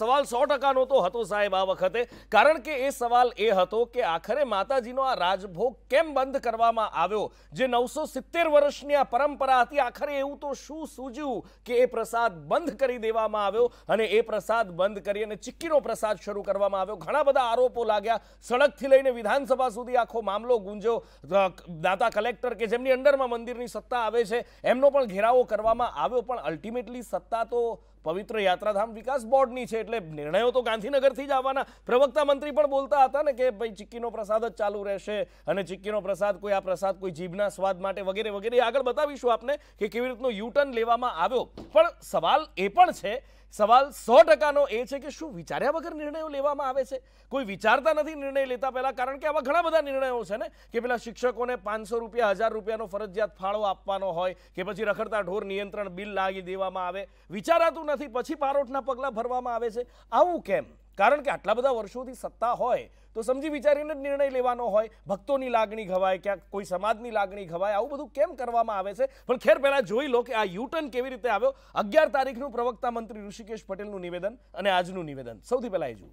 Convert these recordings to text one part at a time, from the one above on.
સવાલ સો ટકાનો તો હતો સાહેબ આ વખતે કારણ કે એ સવાલ એ હતો કે આખરે માતાજીનો આ રાજભોગ કેમ બંધ કરવામાં આવ્યો જે નવસો સિત્તેર વર્ષની આ પરંપરા હતી આખરે એવું તો શું સૂજ્યું કે એ પ્રસાદ બંધ કરી દેવામાં આવ્યો અને એ પ્રસાદ બંધ કરી અને ચિક્કીનો પ્રસાદ શરૂ કરવામાં આવ્યો ઘણા બધા આરોપો લાગ્યા સડકથી લઈને વિધાનસભા સુધી આખો મામલો ગુંજ્યો દાતા કલેક્ટર કે જેમની અંડરમાં મંદિરની સત્તા આવે છે એમનો પણ ઘેરાવો કરવામાં આવ્યો પણ અલ્ટિમેટલી સત્તા તો પવિત્ર યાત્રાધામ વિકાસ બોર્ડની છે એટલે નિર્ણયો તો ગાંધીનગરથી જ આવવાના પ્રવક્તા મંત્રી પણ બોલતા હતા ને કે ભાઈ ચિક્કીનો પ્રસાદ જ ચાલુ રહેશે અને ચિક્કીનો પ્રસાદ કોઈ આ પ્રસાદ કોઈ જીભના સ્વાદ માટે વગેરે વગેરે આગળ બતાવીશું આપને કે કેવી રીતનો યુટર્ન લેવામાં આવ્યો પણ સવાલ એ પણ છે સવાલ સો ટકાનો એ છે કે શું વિચાર્યા વગર નિર્ણયો લેવામાં આવે છે કોઈ વિચારતા નથી નિર્ણય લેતા પહેલાં કારણ કે આવા ઘણા બધા નિર્ણયો છે ને કે પેલા શિક્ષકોને પાંચસો રૂપિયા હજાર રૂપિયાનો ફરજિયાત ફાળો આપવાનો હોય કે પછી રખડતા ઢોર નિયંત્રણ બિલ લાગી દેવામાં આવે વિચારાતું નથી પછી પારોઠના પગલાં ભરવામાં આવે છે આવું કેમ કારણ કે આટલા બધા વર્ષોથી સત્તા હોય તો સમજી વિચારીને જ નિર્ણય લેવાનો હોય ભક્તોની લાગણી ઘવાય ક્યાંક કોઈ સમાજની લાગણી ઘવાય આવું બધું કેમ કરવામાં આવે છે પણ ખેર પહેલાં જોઈ લો કે આ યુટર્ન કેવી રીતે આવ્યો અગિયાર તારીખનું પ્રવક્તા મંત્રી ઋષિકેશ પટેલનું નિવેદન અને આજનું નિવેદન સૌથી પહેલાં એ જુઓ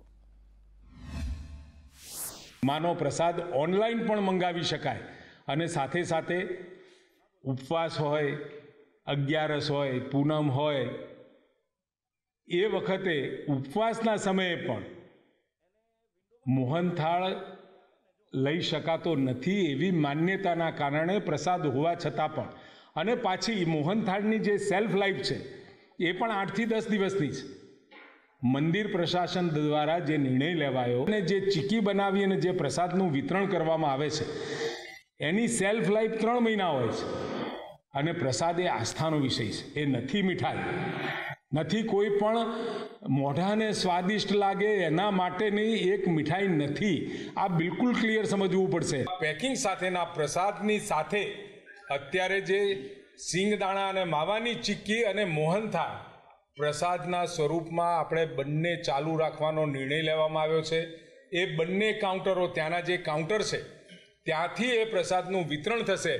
માનો પ્રસાદ ઓનલાઈન પણ મંગાવી શકાય અને સાથે સાથે ઉપવાસ હોય અગિયારસ હોય પૂનમ હોય એ વખતે ઉપવાસના સમયે પણ મોહનથાળ લઈ શકાતો નથી એવી માન્યતાના કારણે પ્રસાદ હોવા છતાં પણ અને પાછી મોહનથાળની જે સેલ્ફ લાઈફ છે એ પણ આઠથી દસ દિવસની છે મંદિર પ્રશાસન દ્વારા જે નિર્ણય લેવાયો અને જે ચીકી બનાવી અને જે પ્રસાદનું વિતરણ કરવામાં આવે છે એની સેલ્ફ લાઈફ ત્રણ મહિના હોય છે અને પ્રસાદ એ આસ્થાનો વિષય છે એ નથી મીઠાઈ નથી કોઈ પણ મોઢાને સ્વાદિષ્ટ લાગે એના માટેની એક મીઠાઈ નથી આ બિલકુલ ક્લિયર સમજવું પડશે પેકિંગ સાથેના પ્રસાદની સાથે અત્યારે જે સિંગદાણા અને માવાની ચીક્કી અને મોહનથાળ પ્રસાદના સ્વરૂપમાં આપણે બંને ચાલુ રાખવાનો નિર્ણય લેવામાં આવ્યો છે એ બંને કાઉન્ટરો ત્યાંના જે કાઉન્ટર છે ત્યાંથી એ પ્રસાદનું વિતરણ થશે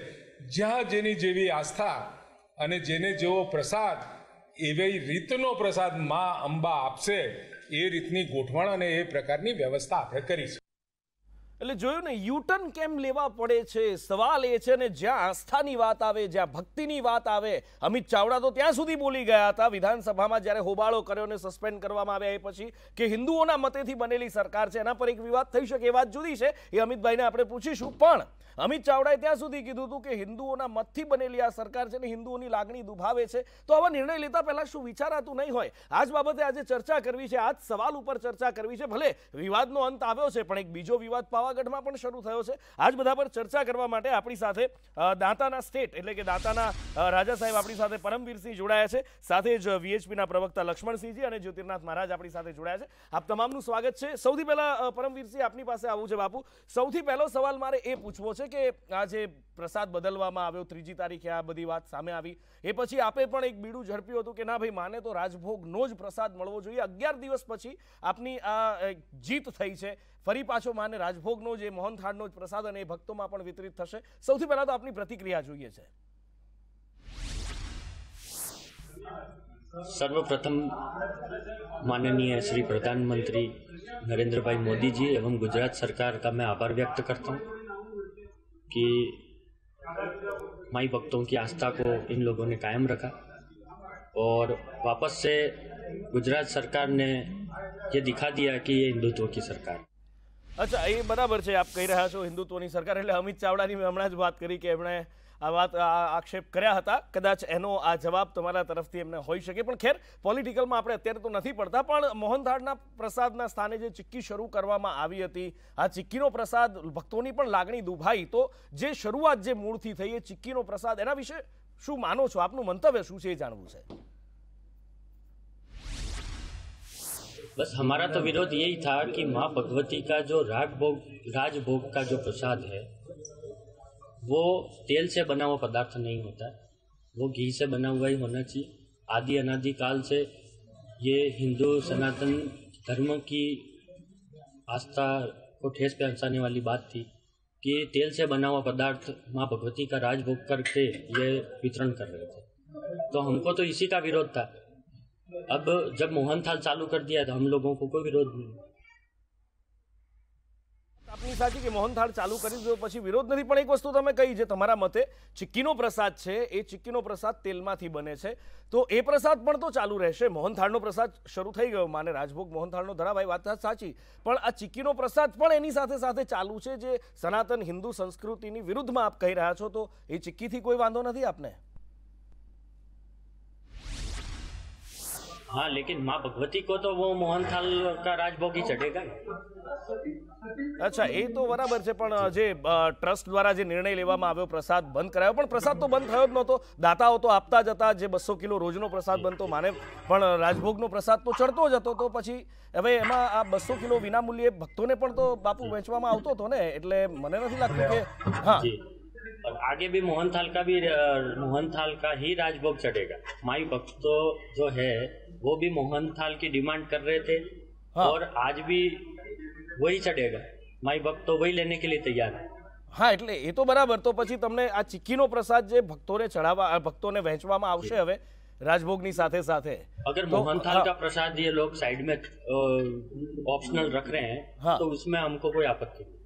જ્યાં જેની જેવી આસ્થા અને જેને જેવો પ્રસાદ એવી રીતનો પ્રસાદ મા અંબા આપશે એ રીતની ગોઠવણ અને એ પ્રકારની વ્યવસ્થા આપણે કરી છે એટલે જોયું ને યુટર્ન કેમ લેવા પડે છે સવાલ એ છે ને જ્યાં આસ્થાની વાત આવે જ્યાં ભક્તિની વાત આવે અમિત ચાવડા તો ત્યાં સુધી બોલી ગયા હતા વિધાનસભામાં જ્યારે હોબાળો કર્યો ને સસ્પેન્ડ કરવામાં આવ્યા એ પછી કે હિન્દુઓના મતેથી બનેલી સરકાર છે એના પર એક વિવાદ થઈ શકે એ વાત જુદી છે એ અમિતભાઈને આપણે પૂછીશું પણ અમિત ચાવડાએ ત્યાં સુધી કીધું હતું કે હિન્દુઓના મતથી બનેલી આ સરકાર છે ને હિન્દુઓની લાગણી દુભાવે છે તો આવા નિર્ણય લેતા પહેલા શું વિચારાતું નહીં હોય આ જ બાબતે આજે ચર્ચા કરવી છે આ જ સવાલ ઉપર ચર્ચા કરવી છે ભલે વિવાદનો અંત આવ્યો છે પણ એક બીજો વિવાદ પાવાગઢમાં પણ શરૂ થયો છે આજ બધા પર ચર્ચા કરવા માટે આપણી સાથે દાંતાના સ્ટેટ એટલે કે દાંતાના રાજા સાહેબ આપણી સાથે પરમવીરસિંહ જોડાયા છે સાથે જ વીએચપીના પ્રવક્તા લક્ષ્મણસિંહજી અને જ્યોતિર્નાથ મહારાજ આપણી સાથે જોડાયા છે આપ તમામનું સ્વાગત છે સૌથી પહેલા પરમવીરસિંહ આપની પાસે આવું છે બાપુ સૌથી પહેલો સવાલ મારે એ પૂછવો છે કે આ જે પ્રસાદ બદલવામાં આવ્યો ત્રીજી તારીખે આ બધી વાત સામે આવી એ પછી આપે પણ એક બીડું ઝડપ્યું હતું કે ના ભાઈ માને તો રાજભોગનો જ પ્રસાદ મળવો જોઈએ અગિયાર દિવસ પછી આપની આ જીત થઈ છે ફરી પાછો માને રાજભોગનો જે મોહનથાળનો જ પ્રસાદ અને એ ભક્તોમાં પણ વિતરિત થશે સૌથી પહેલાં તો આપની પ્રતિક્રિયા જોઈએ છે સર્વપ્રથમ માનનીય શ્રી પ્રધાનમંત્રી નરેન્દ્રભાઈ મોદીજી એવં ગુજરાત સરકાર તમે આભાર વ્યક્ત કરતા હું कि माई भक्तों की आस्था को इन लोगों ने कायम रखा और वापस से गुजरात सरकार ने ये दिखा दिया कि ये હિન્દુત્વ की सरकार અચ્છા એ બરાબર છે આપ કહી રહ્યા છો હિન્દુત્વની સરકાર એટલે અમિત ચાવડાની મેં હમણાં જ વાત કરી કે એમણે આ વાત આક્ષેપ કર્યા હતા કદાચ એનો આ જવાબ તમારા તરફથી એમને હોઈ શકે પણ ખેર પોલિટિકલમાં આપણે અત્યારે તો નથી પડતા પણ મોહનથાળના પ્રસાદના સ્થાને જે ચિક્કી શરૂ કરવામાં આવી હતી આ ચિક્કીનો પ્રસાદ ભક્તોની પણ લાગણી દુભાઈ તો જે શરૂઆત જે મૂળથી થઈ એ ચિક્કીનો પ્રસાદ એના વિશે શું માનો છો આપનું મંતવ્ય શું છે એ જાણવું છે બસ हमारा તો વિરોધ यही था કે माँ ભગવતી का जो राग भोग राजभोग का जो प्रसाद है वो तेल से बना हुआ पदार्थ नहीं होता वो घी से बना हुआ ही होना चाहिए आदि अनादि काल से ये हिंदू सनातन धर्म की आस्था को ठेस पहुँचाने वाली बात थी कि तेल से बना हुआ पदार्थ माँ भगवती का राजभोग करके ये वितरण कर रहे थे तो हमको तो इसी का विरोध था अब जब मोहन थाल चालू कर दिया तो हम लोगों को कोई विरोध नहीं આપની સાચી કે મોહનથાળ ચાલુ કરી દીધો પછી વિરોધ નથી પણ એક વસ્તુ તમે કહી છે તમારા મતે ચિક્કીનો પ્રસાદ છે એ ચિક્કીનો પ્રસાદ તેલમાંથી બને છે તો એ પ્રસાદ પણ તો ચાલુ રહેશે મોહનથાળનો પ્રસાદ શરૂ થઈ ગયો માને રાજભોગ મોહનથાળનો ધરાભાઈ વાત સાચી પણ આ ચિક્કીનો પ્રસાદ પણ એની સાથે સાથે ચાલુ છે જે સનાતન હિન્દુ સંસ્કૃતિની વિરુદ્ધમાં આપ કહી રહ્યા છો તો એ ચિક્કીથી કોઈ વાંધો નથી આપને હા લેકિન माँ ભગવતી કો તો वो મોહનથાલ કા રાજભોગી ચઢેગા અચ્છા એ તો બરાબર છે પણ જે ટ્રસ્ટ દ્વારા જે નિર્ણય લેવામાં આવ્યો પ્રસાદ બંધ કરાયો પણ પ્રસાદ તો બંધ થયો જ નહોતો દાતાઓ તો આપતા જ હતા જે બસો કિલો રોજનો પ્રસાદ બનતો માને પણ રાજભોગનો પ્રસાદ તો ચડતો જ હતો તો પછી હવે એમાં આ બસો કિલો વિનામૂલ્યે ભક્તોને પણ તો બાપુ વેચવામાં આવતો હતો ને એટલે મને નથી લાગતું કે હા આગે आगे भी मोहन थाल का भी मोहन રાજભોગ का માય ભક્તો જો माई वो भी मोहन थाल की डिमांड कर रहे थे हाँ। और आज भी वही चढ़ेगा માય ભક્તો વહી લેને કે લીધે તૈયાર હા એટલે એ તો બરાબર તો પછી તમને આ ચીક્કીનો પ્રસાદ જે ભક્તોને ચડાવવા ભક્તોને વહેંચવામાં આવશે હવે राजभोग साथे साथे अगर तो, मोहनथाल हाँ, का प्रसाद ये लोग साइड में ऑप्शनल रख रहे हैं हाँ, तो उसमें हमको कोई आपत्ति नहीं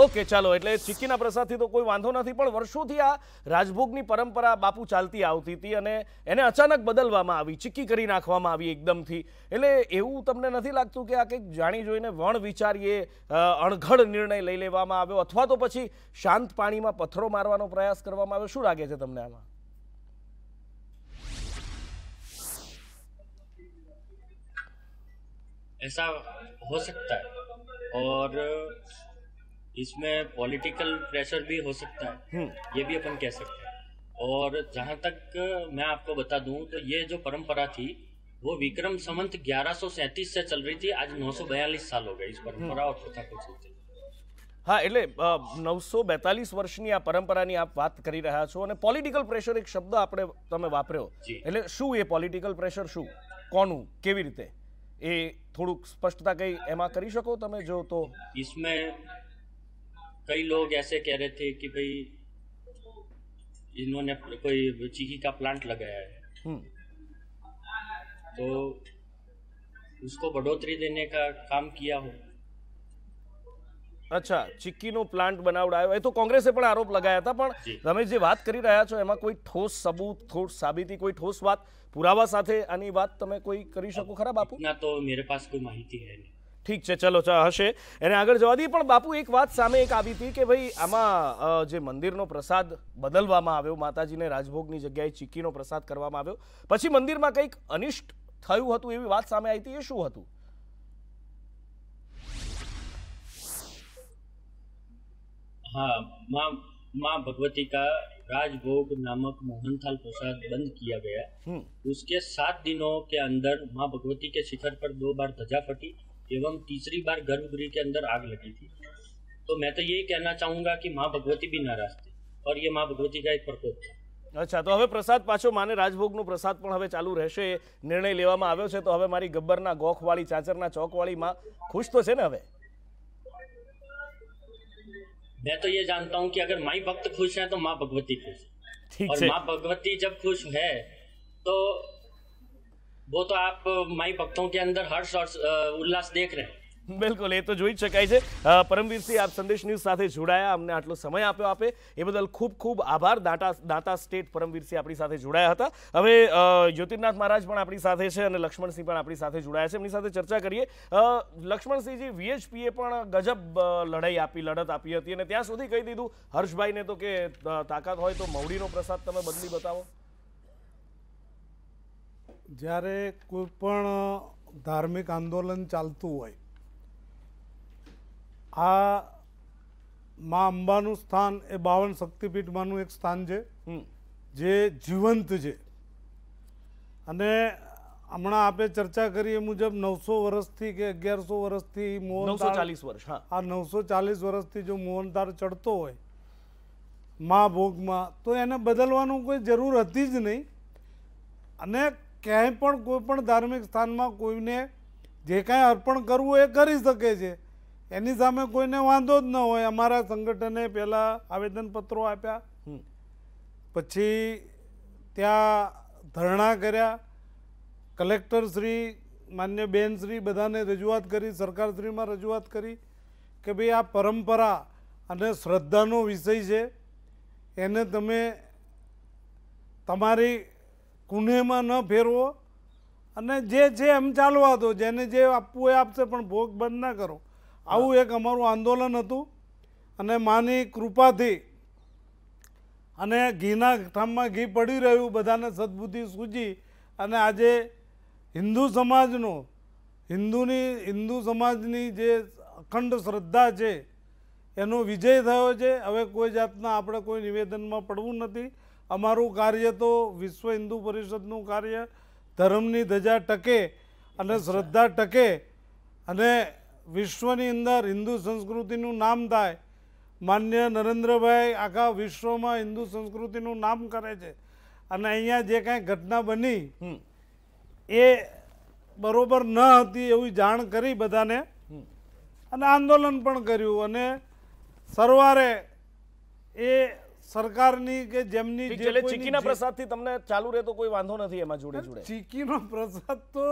ઓકે ચાલો એટલે ચીક્કીના પ્રસાદથી તો કોઈ વાંધો નથી પણ વર્ષોથી આ રાજભોગની પરંપરા બાપુ ચાલતી આવતી હતી અને એને અચાનક બદલવામાં આવી ચીક્કી કરી નાખવામાં આવી એકદમથી એટલે એવું તમને નથી લાગતું કે આ કંઈક જાણી જોઈને વણ વિચારીએ અણઘડ નિર્ણય લઈ લેવામાં આવ્યો અથવા તો પછી શાંત પાણીમાં પથ્થરો મારવાનો પ્રયાસ કરવામાં આવ્યો શું લાગે છે તમને આમાં ऐसा हो सकता है और इसमें पॉलिटिकल प्रेशर भी हो सकता है ये भी अपन कह सकते हैं और जहाँ तक मैं आपको बता दूं तो ये जो परंपरा थी वो विक्रम संवंत 1137 से चल रही थी आज 942 સાલ हो गए इस परंपरा और प्रथा को चलते હા એટલે નવસો બેતાલીસ વર્ષની આ પરંપરાની આપ વાત કરી રહ્યા છો અને પોલિટિકલ પ્રેશર એક શબ્દ આપણે તમે વાપર્યો એટલે શું એ પોલિટિકલ પ્રેશર શું કોનું કેવી રીતે એ થોડુંક સ્પષ્ટતા કઈ એમાં કરી શકો તમે જો તો ઇસમે कई लोग ऐसे कह रहे थे कि भाई इन्होंने कोई चीकी का प्लांट लगाया है तो उसको बढ़ोतरी देने का કામ કિયા हो અચ્છા ચિક્કીનો પ્લાન્ટ બનાવડાયો એ તો કોંગ્રેસે પણ આરોપ લગાયા હતા પણ તમે જે વાત કરી રહ્યા છો એમાં કોઈ ઠોસ સબૂત ઠોસ સાબિતી કોઈ ઠોસ વાત પુરાવા સાથે આની વાત તમે કોઈ કરી શકો ખરા બાપુ ના તો મેરે પાસ કોઈ માહિતી હે નહીં ઠીક છે ચલો હશે એને આગળ જવા દઈએ પણ બાપુ એક વાત સામે એક આવી હતી કે ભાઈ આમાં જે મંદિરનો પ્રસાદ બદલવામાં આવ્યો માતાજીને રાજભોગની જગ્યાએ ચીકીનો પ્રસાદ કરવામાં આવ્યો પછી મંદિરમાં કંઈક અનિષ્ટ થયું હતું એવી વાત સામે આવી હતી એ શું હતું હા માં માં भगवती રાજભોગ નામક नामक પ્રસાદ બંધ बंद ગયા गया उसके सात दिनों के अंदर माँ भगवती के शिखर पर दो बार ध्वजा फटी एवं तीसरी बार गर्भगृह के अंदर आग लगी थी तो मैं तो यही कहना चाहूंगा कि माँ भगवती भी नाराज थी और ये माँ भगवती का एक प्रकोप था અચ્છા તો હવે પ્રસાદ પાછો માને રાજભોગનો પ્રસાદ પણ હવે ચાલુ રહેશે નિર્ણય લેવામાં આવ્યો છે તો હવે મારી ગબ્બરના ગોખવાળી ચાચરના ચોકવાળી માં ખુશ તો છે ને હવે मैं तो ये जानता हूँ कि अगर माई भक्त खुश है तो माँ भगवती खुश ठीक और माँ भगवती जब खुश है तो वो તો આપ માય भक्तों કે અંદર હર્ષ और ઉલ્લાસ देख रहे બિલકુલ એ તો જોઈ જ શકાય છે પરમવીરસિંહ આપ સંદેશ ન્યૂઝ સાથે જોડાયા અમને આટલો સમય આપ્યો આપે એ બદલ ખૂબ ખૂબ આભાર દાંતા દાંતા સ્ટેટ પરમવીરસિંહ આપણી સાથે જોડાયા હતા હવે જ્યોતિર્નાથ મહારાજ પણ આપણી સાથે છે અને લક્ષ્મણસિંહ પણ આપણી સાથે જોડાયા છે એમની સાથે ચર્ચા કરીએ લક્ષ્મણસિંહજી વીએચપીએ પણ ગજબ લડાઈ આપી લડત આપી હતી અને ત્યાં સુધી કહી દીધું હર્ષભાઈને તો કે તાકાત હોય તો મવડીનો પ્રસાદ તમે બદલી બતાવો જ્યારે કોઈ પણ ધાર્મિક આંદોલન ચાલતું હોય આ મા અંબાનું સ્થાન એ બાવન શક્તિપીઠમાંનું એક સ્થાન છે જે જીવંત છે અને હમણાં આપણે ચર્ચા કરી એ મુજબ નવસો વર્ષથી કે અગિયારસો વર્ષથી મોહનતાળ ચાલીસ વર્ષ આ નવસો ચાલીસ વર્ષથી જો મોહનતાળ ચડતો હોય મા ભોગમાં તો એને બદલવાનું કોઈ જરૂર હતી જ નહીં અને ક્યાંય પણ કોઈ પણ ધાર્મિક સ્થાનમાં કોઈને જે કાંઈ અર્પણ કરવું એ કરી શકે છે એની સામે કોઈને વાંધો જ ન હોય અમારા સંગઠને પહેલાં આવેદનપત્રો આપ્યા પછી ત્યાં ધરણા કર્યા કલેક્ટરશ્રી માન્ય બેનશ્રી બધાને રજૂઆત કરી સરકારશ્રીમાં રજૂઆત કરી કે ભાઈ આ પરંપરા અને શ્રદ્ધાનો વિષય છે એને તમે તમારી કુંઢેમાં ન ફેરવો અને જે છે એમ ચાલવા દો જેને જે આપવું એ આપશે પણ ભોગ બંધ ના કરો આવું એક અમારું આંદોલન હતું અને માની કૃપાથી અને ઘીના ઠામમાં ઘી પડી રહ્યું બધાને સદબુદ્ધિ સૂજી અને આજે હિન્દુ સમાજનો હિન્દુની હિન્દુ સમાજની જે અખંડ શ્રદ્ધા છે એનો વિજય થયો છે હવે કોઈ જાતના આપણે કોઈ નિવેદનમાં પડવું નથી અમારું કાર્ય તો વિશ્વ હિન્દુ પરિષદનું કાર્ય ધર્મની ધજા ટકે અને શ્રદ્ધા ટકે અને વિશ્વની અંદર હિન્દુ સંસ્કૃતિનું નામ થાય માન્ય નરેન્દ્રભાઈ આખા વિશ્વમાં હિન્દુ સંસ્કૃતિનું નામ કરે છે અને અહીંયા જે કાંઈ ઘટના બની એ બરોબર ન હતી એવી જાણ કરી બધાને અને આંદોલન પણ કર્યું અને સરવારે એ સરકારની કે જેમની એટલે ચીકીના પ્રસાદથી તમને ચાલુ રહે તો કોઈ વાંધો નથી એમાં જોડે જોડે ચીકીનો પ્રસાદ તો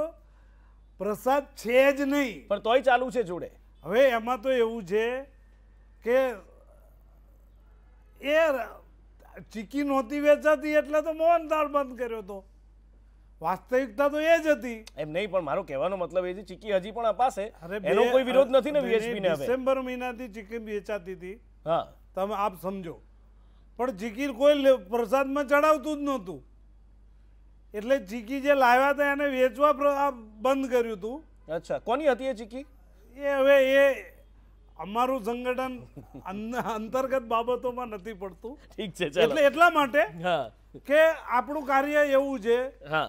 પ્રસાદ છે જ નહીં પણ તોય ચાલુ છે જોડે હવે એમાં તો એવું છે કે એ ચીકી નહોતી વેચાતી એટલે તો મોહનદાળ બંધ કર્યો હતો વાસ્તવિકતા તો એ જ હતી એમ નહીં પણ મારો કહેવાનો મતલબ એ છે ચીકી હજી પણ અપાશે એનો કોઈ વિરોધ નથી ને વીએચપી ને ડિસેમ્બર મહિનાથી ચીકી વેચાતી હતી હા તમે આપ સમજો પણ જીકીર કોઈ પ્રસાદમાં ચડાવતું જ નહોતું એટલે ઝીકી જે લાવ્યા હતા એને વેચવા બંધ કર્યું હતું અચ્છા કોની હતી એ ચીકી એ હવે એ અમારું સંગઠન અંતર્ગત બાબતોમાં નથી પડતું ઠીક છે એટલે એટલા માટે હા કે આપણું કાર્ય એવું છે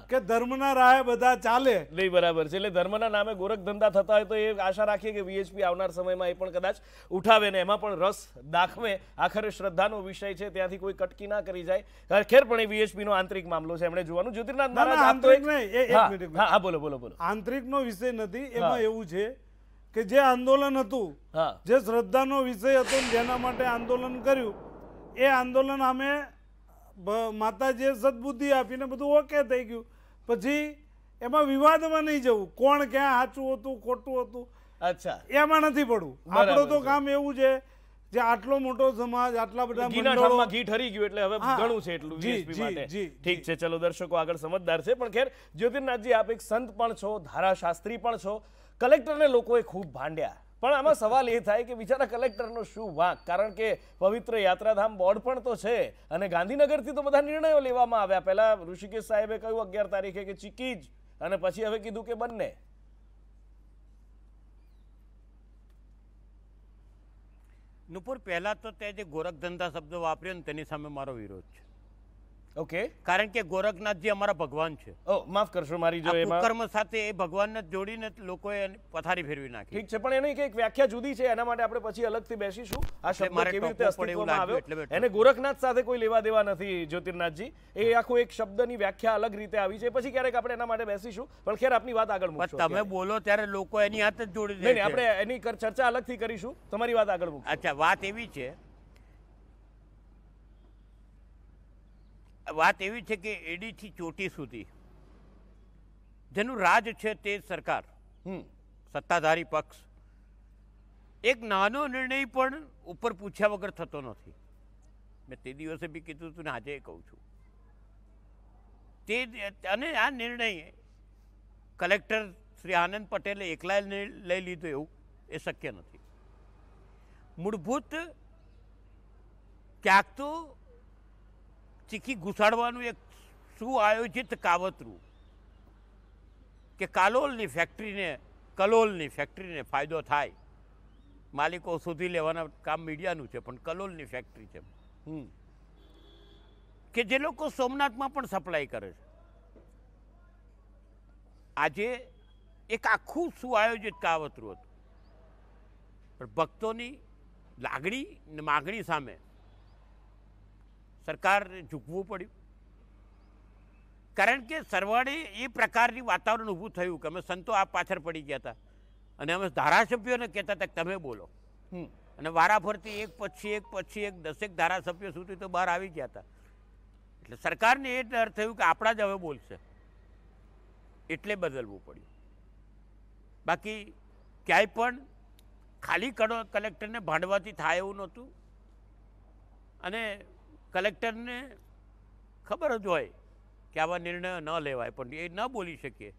કે ધર્મના રાહે બધા ચાલે નહીં બરાબર છે એટલે ધર્મના નામે ગોરખ ધંધા થતા હોય તો એ આશા રાખીએ કે વીએચપી આવનાર સમયમાં એ પણ કદાચ ઉઠાવે ને એમાં પણ રસ દાખવે આખરે શ્રદ્ધાનો વિષય છે ત્યાંથી કોઈ કટકી ના કરી જાય ખેર પણ એ વીએચપી નો આંતરિક મામલો છે એમણે જોવાનું જ્યોતિર્નાથ આંતરિક નહીં હા બોલો બોલો બોલો આંતરિક વિષય નથી એમાં એવું છે કે જે આંદોલન હતું જે શ્રદ્ધાનો વિષય હતો જેના માટે આંદોલન કર્યું એ આંદોલન અમે માતાજીએ સદબુદ્ધિ આપીને બધું ઓકે થઈ ગયું પછી એમાં વિવાદમાં નહીં જવું કોણ ક્યાં સાચું હતું ખોટું હતું અચ્છા એમાં નથી પડવું આપણું તો કામ એવું છે જે આટલો મોટો સમાજ આટલા બધા ઘી ઠરી ગયું એટલે હવે ઘણું છે એટલું ઠીક છે ચલો દર્શકો આગળ સમજદાર છે પણ ખેર જ્યોતિર્નાથજી આપ એક સંત પણ છો ધારાશાસ્ત્રી પણ છો કલેક્ટરને લોકોએ ખૂબ ભાંડ્યા પણ આમાં સવાલ એ થાય કે બિચારા કલેક્ટરનો શું વાંક કારણ કે પવિત્ર યાત્રાધામ બોર્ડ પણ તો છે અને ગાંધીનગરથી તો બધા નિર્ણયો લેવામાં આવ્યા પહેલાં ઋષિકેશ સાહેબે કહ્યું અગિયાર તારીખે કે ચીકી જ અને પછી હવે કીધું કે બંને નુપુર પહેલાં તો તે જે ગોરખધંધા શબ્દ વાપર્યો ને તેની સામે મારો વિરોધ છે ઓકે કારણ કે ગોરખનાથ અમારા ભગવાન છે ઓ oh, માફ કરશો મારી જો એમાં કર્મ સાથે એ ભગવાનને જોડીને લોકોએ પથારી ફેરવી નાખી ઠીક છે પણ એની કંઈક વ્યાખ્યા જુદી છે એના માટે આપણે પછી અલગથી બેસીશું આ શબ્દ કેવી રીતે અસ્તિત્વમાં આવ્યો એને ગોરખનાથ સાથે કોઈ લેવા દેવા નથી જ્યોતિર્નાથજી એ આખો એક શબ્દની વ્યાખ્યા અલગ રીતે આવી છે પછી ક્યારેક આપણે એના માટે બેસીશું પણ ખેર આપની વાત આગળ મૂકશો તમે બોલો ત્યારે લોકો એની હાથ જ જોડી દે આપણે એની ચર્ચા અલગથી કરીશું તમારી વાત આગળ મૂકશો અચ્છા વાત એવી છે વાત એવી છે કે એડીથી ચોટી સુધી જેનું રાજ છે તે સરકાર હમ સત્તાધારી પક્ષ એક નાનો નિર્ણય પણ ઉપર પૂછ્યા વગર થતો નથી મેં તે દિવસે બી કીધું હતું ને આજે કહું છું તે અને આ નિર્ણય કલેક્ટર શ્રી આનંદ પટેલે એકલા લઈ લીધો એવું એ શક્ય નથી મૂળભૂત ક્યાંક તો ચીખી ઘુસાડવાનું એક સુઆયોજિત આયોજિત કાવતરું કે કાલોલની ફેક્ટરીને કલોલની ફેક્ટરીને ફાયદો થાય માલિકો શોધી લેવાના કામ મીડિયાનું છે પણ કલોલની ફેક્ટરી છે હમ કે જે લોકો સોમનાથમાં પણ સપ્લાય કરે છે આજે એક આખું સુઆયોજિત કાવતરું હતું પણ ભક્તોની લાગણી ને માગણી સામે સરકારને ઝૂકવું પડ્યું કારણ કે સરવાળે એ પ્રકારની વાતાવરણ ઊભું થયું કે અમે સંતો આ પાછળ પડી ગયા હતા અને અમે ધારાસભ્યોને કહેતા હતા કે તમે બોલો અને વારાફરતી એક પછી એક પછી એક દસેક ધારાસભ્યો સુધી તો બહાર આવી ગયા હતા એટલે સરકારને એ ડર થયું કે આપણા જ હવે બોલશે એટલે બદલવું પડ્યું બાકી ક્યાંય પણ ખાલી કડો કલેક્ટરને ભાંડવાથી થાય એવું નહોતું અને કલેક્ટરને ખબર જ હોય કે આવા નિર્ણય ન લેવાય પણ એ ન બોલી શકીએ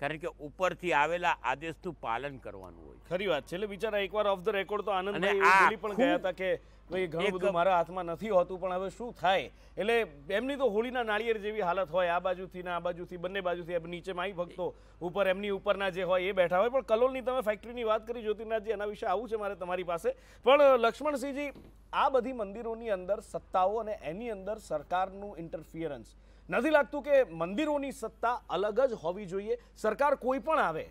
કારણ કે ઉપરથી આવેલા આદેશનું પાલન કરવાનું હોય ખરી વાત છે એટલે બિચારા એકવાર ઓફ ધ રેકોર્ડ તો આનંદ પણ ગયા હતા કે ભાઈ ઘણું બધું મારા હાથમાં નથી હોતું પણ હવે શું થાય એટલે એમની તો હોળીના નાળિયેર જેવી હાલત હોય આ બાજુથી ને આ બાજુથી બંને બાજુથી નીચે માઈ ભક્તો ઉપર એમની ઉપરના જે હોય એ બેઠા હોય પણ કલોલની તમે ફેક્ટરીની વાત કરી જ્યોતિનાથજી એના વિશે આવું છે મારે તમારી પાસે પણ લક્ષ્મણસિંહજી આ બધી મંદિરોની અંદર સત્તાઓ અને એની અંદર સરકારનું ઇન્ટરફિયરન્સ નથી લાગતું કે મંદિરોની સત્તા અલગ જ હોવી જોઈએ સરકાર કોઈ પણ આવે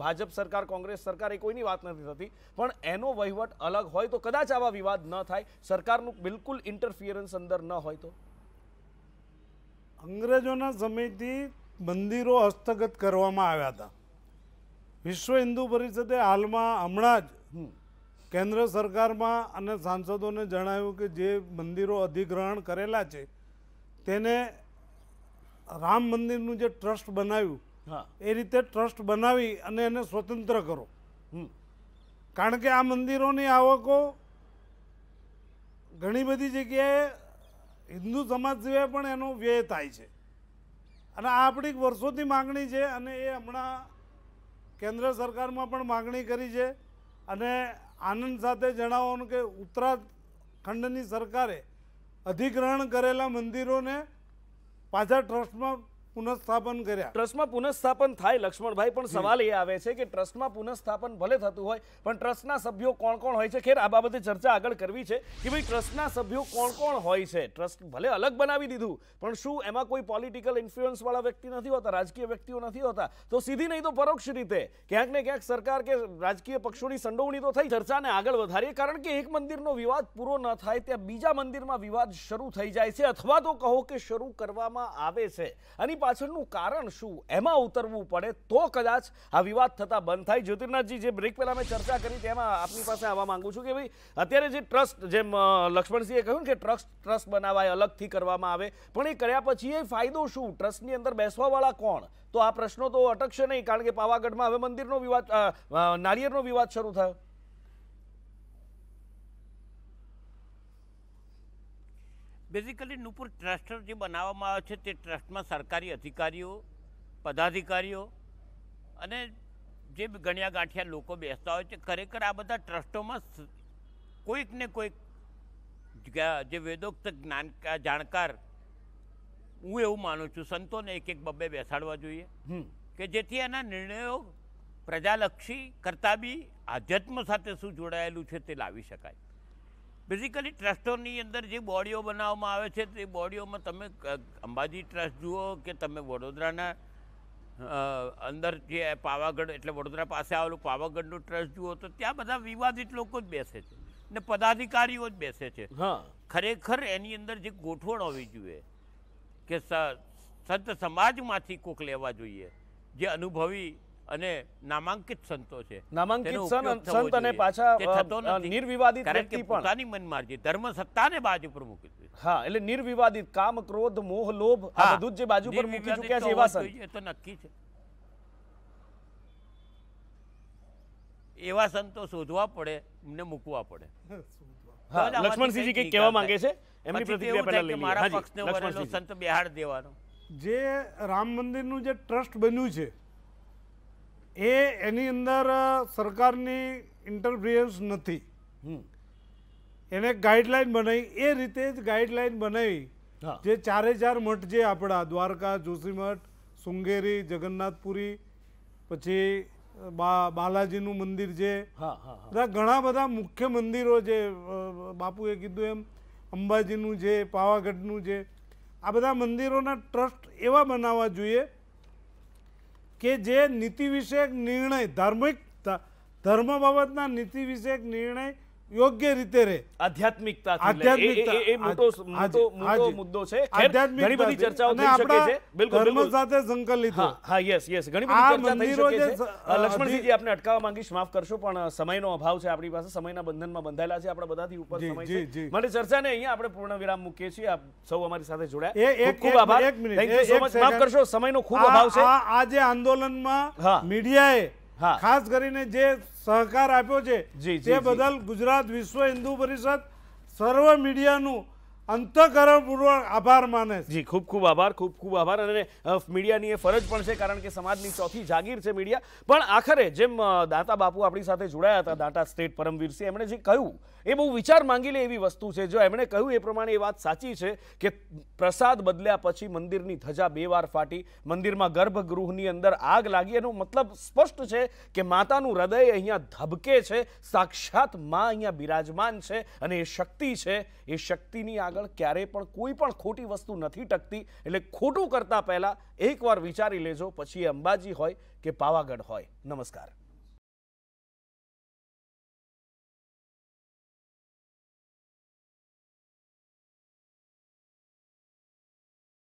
ભાજપ સરકાર કોંગ્રેસ સરકાર એ કોઈની વાત નથી થતી પણ એનો વહીવટ અલગ હોય તો કદાચ આવા વિવાદ ન થાય સરકારનું બિલકુલ ઇન્ટરફિયરન્સ અંદર ન હોય તો અંગ્રેજોના સમયથી મંદિરો હસ્તગત કરવામાં આવ્યા હતા વિશ્વ હિન્દુ પરિષદે હાલમાં હમણાં જ કેન્દ્ર સરકારમાં અને સાંસદોને જણાવ્યું કે જે મંદિરો અધિગ્રહણ કરેલા છે તેને રામ મંદિરનું જે ટ્રસ્ટ બનાવ્યું એ રીતે ટ્રસ્ટ બનાવી અને એને સ્વતંત્ર કરો કારણ કે આ મંદિરોની આવકો ઘણી બધી જગ્યાએ હિન્દુ સમાજ સિવાય પણ એનો વ્યય થાય છે અને આ આપણી વર્ષોથી માગણી છે અને એ હમણાં કેન્દ્ર સરકારમાં પણ માગણી કરી છે અને આનંદ સાથે જણાવવાનું કે ઉત્તરાખંડની સરકારે અધિગ્રહણ કરેલા મંદિરોને પાછા ટ્રસ્ટમાં પુનઃસ્થાપન કર્યા ટ્રસ્ટમાં પુનઃસ્થાપન થાય લક્ષ્મણભાઈ પણ સવાલ એ આવે છે કે ટ્રસ્ટમાં પુનઃસ્થાપન ભલે થતું હોય પણ ટ્રસ્ટના સભ્યો કોણ કોણ હોય છે ખેર આ બાબતે ચર્ચા આગળ કરવી છે કે ભાઈ ટ્રસ્ટના સભ્યો કોણ કોણ હોય છે ટ્રસ્ટ ભલે અલગ બનાવી દીધું પણ શું એમાં કોઈ પોલિટિકલ ઇન્ફ્લુઅન્સવાળા વ્યક્તિ નથી હોતા રાજકીય વ્યક્તિઓ નથી હોતા તો સીધી નહીં તો પરોક્ષ રીતે ક્યાંક ને ક્યાંક સરકાર કે રાજકીય પક્ષોની સંડોવણી તો થઈ ચર્ચાને આગળ વધારીએ કારણ કે એક મંદિરનો વિવાદ પૂરો ન થાય ત્યાં બીજા મંદિરમાં વિવાદ શરૂ થઈ જાય છે અથવા તો કહો કે શરૂ કરવામાં આવે છે આની પાછળનું કારણ શું એમાં ઉતરવું પડે તો કદાચ આ વિવાદ થતાં બંધ થાય જ્યોતિર્નાથજી જે બ્રેક પહેલાં મેં ચર્ચા કરી તેમાં આપની પાસે આવવા માગું છું કે ભાઈ અત્યારે જે ટ્રસ્ટ જેમ લક્ષ્મણસિંહે કહ્યું કે ટ્રસ્ટ ટ્રસ્ટ બનાવાય અલગથી કરવામાં આવે પણ એ કર્યા પછી એ ફાયદો શું ટ્રસ્ટની અંદર બેસવાવાળા કોણ તો આ પ્રશ્નો તો અટકશે નહીં કારણ કે પાવાગઢમાં હવે મંદિરનો વિવાદ નાળિયેરનો વિવાદ શરૂ થયો બેઝિકલી નુપુર ટ્રસ્ટ જે બનાવવામાં આવે છે તે ટ્રસ્ટમાં સરકારી અધિકારીઓ પદાધિકારીઓ અને જે ગણ્યા ગાંઠિયા લોકો બેસતા હોય છે ખરેખર આ બધા ટ્રસ્ટોમાં કોઈક ને કોઈક જે વેદોક્ત જ્ઞાન જાણકાર હું એવું માનું છું સંતોને એક એક બબ્બે બેસાડવા જોઈએ કે જેથી એના નિર્ણયો પ્રજાલક્ષી કરતાં બી આધ્યાત્મ સાથે શું જોડાયેલું છે તે લાવી શકાય બેઝિકલી ટ્રસ્ટોની અંદર જે બોડીઓ બનાવવામાં આવે છે તે બોડીઓમાં તમે અંબાજી ટ્રસ્ટ જુઓ કે તમે વડોદરાના અંદર જે પાવાગઢ એટલે વડોદરા પાસે આવેલું પાવાગઢનું ટ્રસ્ટ જુઓ તો ત્યાં બધા વિવાદિત લોકો જ બેસે છે ને પદાધિકારીઓ જ બેસે છે ખરેખર એની અંદર જે ગોઠવણ હોવી જોઈએ કે સંત સમાજમાંથી કોક લેવા જોઈએ જે અનુભવી અને નામાંકિત સંતો છે નામાંકિત સંત અને પાછા નિર્વિવાદિત વ્યક્તિ પણ પોતાની મનમારજી ધર્મ સત્તાને બાજુ પર મૂકી હા એટલે નિર્વિવાદિત કામ ક્રોધ મોહ લોભ આ બધું જે બાજુ પર મૂકી ચૂક્યા છે એવા સંત એ તો નક્કી છે એવા સંતો શોધવા પડે ને મૂકવા પડે હા લક્ષ્મણસિંહજી કઈ કહેવા માંગે છે એમની પ્રતિક્રિયા પહેલા લઈ મારા પક્ષને વરેલો સંત બેહાડ દેવાનો જે રામ મંદિરનું જે ટ્રસ્ટ બન્યું છે એ એની અંદર સરકારની ઇન્ટરફિયન્સ નથી એને ગાઈડલાઇન બનાવી એ રીતે જ ગાઈડલાઈન બનાવી જે ચારે ચાર મઠ જે આપણા દ્વારકા જોશીમઠ સુંગેરી જગન્નાથપુરી પછી બાલાજીનું મંદિર છે બધા ઘણા બધા મુખ્ય મંદિરો જે બાપુએ કીધું એમ અંબાજીનું છે પાવાગઢનું છે આ બધા મંદિરોના ટ્રસ્ટ એવા બનાવવા જોઈએ કે જે નીતિ વિષયક નિર્ણય ધાર્મિક ધર્મ બાબતના નીતિ વિષયક નિર્ણય યોગ્ય રીતે રહે આધ્યાત્મિકતા આધ્યાત્મિકતા એ મોટો મોટો મુદ્દો છે ઘણી બધી ચર્ચાઓ થઈ શકે છે બિલકુલ ધર્મ સાથે સંકલિત હા યસ યસ ઘણી બધી ચર્ચા થઈ શકે છે લક્ષ્મણજીજી આપને અટકાવવા માંગીશ માફ કરશો પણ સમયનો અભાવ છે આપણી પાસે સમયના બંધનમાં બંધાયેલા છે આપણા બધાથી ઉપર સમય છે માટે ચર્ચાને અહીંયા આપણે પૂર્ણ વિરામ મૂકીએ છીએ આપ સૌ અમારી સાથે જોડાયા ખૂબ ખૂબ આભાર થેન્ક યુ સો મચ માફ કરશો સમયનો ખૂબ અભાવ છે આ જે આંદોલનમાં મીડિયાએ ખાસ કરીને જે સહકાર આપ્યો છે તે બદલ ગુજરાત વિશ્વ હિન્દુ પરિષદ સર્વ મીડિયાનું અંતઃકરણપૂર્વક આભાર માને જી ખૂબ ખૂબ આભાર ખૂબ ખૂબ આભાર અને મીડિયાની એ ફરજ પણ છે કારણ કે સમાજની ચોથી જાગીર છે મીડિયા પણ આખરે જેમ દાતા બાપુ આપણી સાથે જોડાયા હતા દાતા સ્ટેટ પરમવીરસિંહ એમણે જે કહ્યું એ બહુ વિચાર માંગી લે એવી વસ્તુ છે જો એમણે કહ્યું એ પ્રમાણે એ વાત સાચી છે કે પ્રસાદ બદલ્યા પછી મંદિરની ધજા બે વાર ફાટી મંદિરમાં ગર્ભગૃહની અંદર આગ લાગી એનો મતલબ સ્પષ્ટ છે કે માતાનું હૃદય અહીંયા ધબકે છે સાક્ષાત માં અહીંયા બિરાજમાન છે અને એ શક્તિ છે એ શક્તિની આગળ આગળ ક્યારેય પણ કોઈ પણ ખોટી વસ્તુ નથી ટકતી એટલે ખોટું કરતાં પહેલાં એકવાર વિચારી લેજો પછી અંબાજી હોય કે પાવાગઢ હોય નમસ્કાર